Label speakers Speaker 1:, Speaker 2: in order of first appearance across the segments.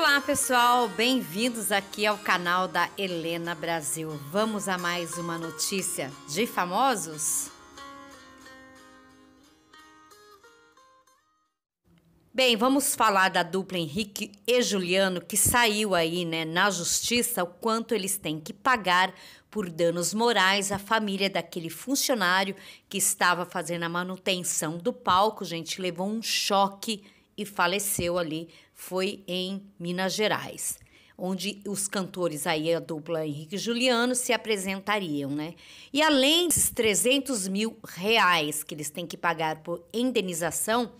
Speaker 1: Olá pessoal, bem-vindos aqui ao canal da Helena Brasil. Vamos a mais uma notícia de famosos? Bem, vamos falar da dupla Henrique e Juliano que saiu aí, né, na justiça o quanto eles têm que pagar por danos morais à família daquele funcionário que estava fazendo a manutenção do palco, gente, levou um choque e faleceu ali, foi em Minas Gerais, onde os cantores aí, a dupla Henrique e Juliano, se apresentariam, né? E além desses 300 mil reais que eles têm que pagar por indenização,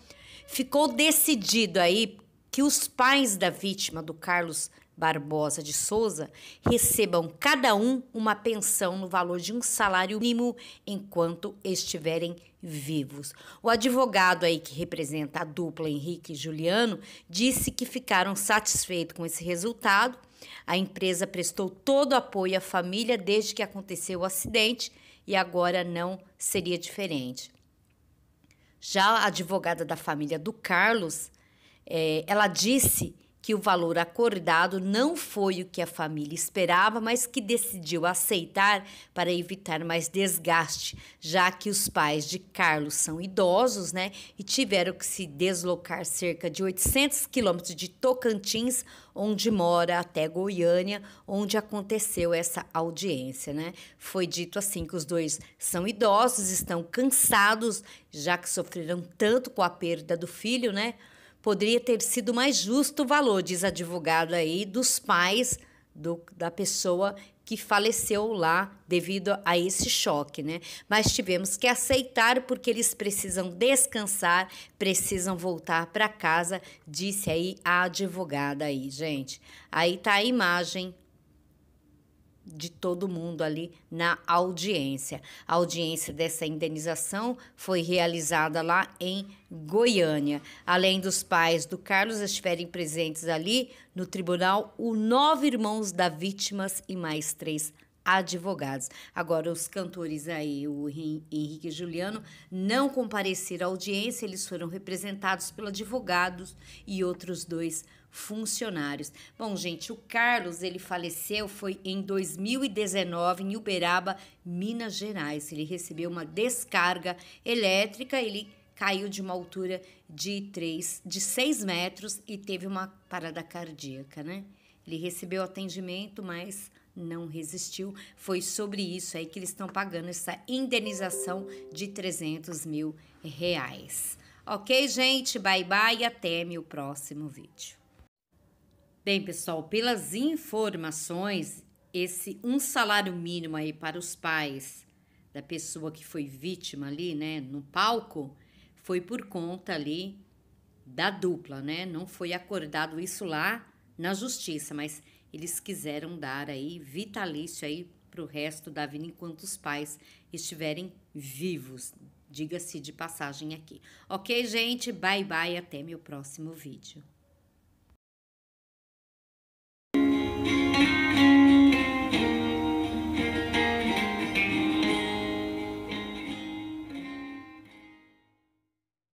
Speaker 1: ficou decidido aí que os pais da vítima, do Carlos Barbosa de Souza recebam cada um uma pensão no valor de um salário mínimo enquanto estiverem vivos. O advogado aí que representa a dupla Henrique e Juliano disse que ficaram satisfeitos com esse resultado. A empresa prestou todo o apoio à família desde que aconteceu o acidente e agora não seria diferente. Já a advogada da família do Carlos, é, ela disse que o valor acordado não foi o que a família esperava, mas que decidiu aceitar para evitar mais desgaste, já que os pais de Carlos são idosos, né, e tiveram que se deslocar cerca de 800 quilômetros de Tocantins, onde mora, até Goiânia, onde aconteceu essa audiência, né? Foi dito assim que os dois são idosos, estão cansados, já que sofreram tanto com a perda do filho, né? Poderia ter sido mais justo o valor, diz a advogada aí, dos pais do, da pessoa que faleceu lá devido a esse choque, né? Mas tivemos que aceitar porque eles precisam descansar, precisam voltar para casa, disse aí a advogada aí, gente. Aí tá a imagem de todo mundo ali na audiência. A audiência dessa indenização foi realizada lá em Goiânia. Além dos pais do Carlos, estiverem presentes ali no tribunal os nove irmãos da vítimas e mais três advogados. Agora, os cantores aí, o Henrique e Juliano, não compareceram à audiência, eles foram representados pelos advogados e outros dois advogados funcionários. Bom, gente, o Carlos, ele faleceu foi em 2019 em Uberaba, Minas Gerais. Ele recebeu uma descarga elétrica, ele caiu de uma altura de 3, de 6 metros e teve uma parada cardíaca, né? Ele recebeu atendimento, mas não resistiu. Foi sobre isso aí que eles estão pagando essa indenização de 300 mil reais. Ok, gente? Bye bye e até meu próximo vídeo. Bem, pessoal, pelas informações, esse um salário mínimo aí para os pais da pessoa que foi vítima ali, né, no palco, foi por conta ali da dupla, né? Não foi acordado isso lá na justiça, mas eles quiseram dar aí vitalício aí para o resto da vida enquanto os pais estiverem vivos. Diga-se de passagem aqui. Ok, gente? Bye bye. Até meu próximo vídeo.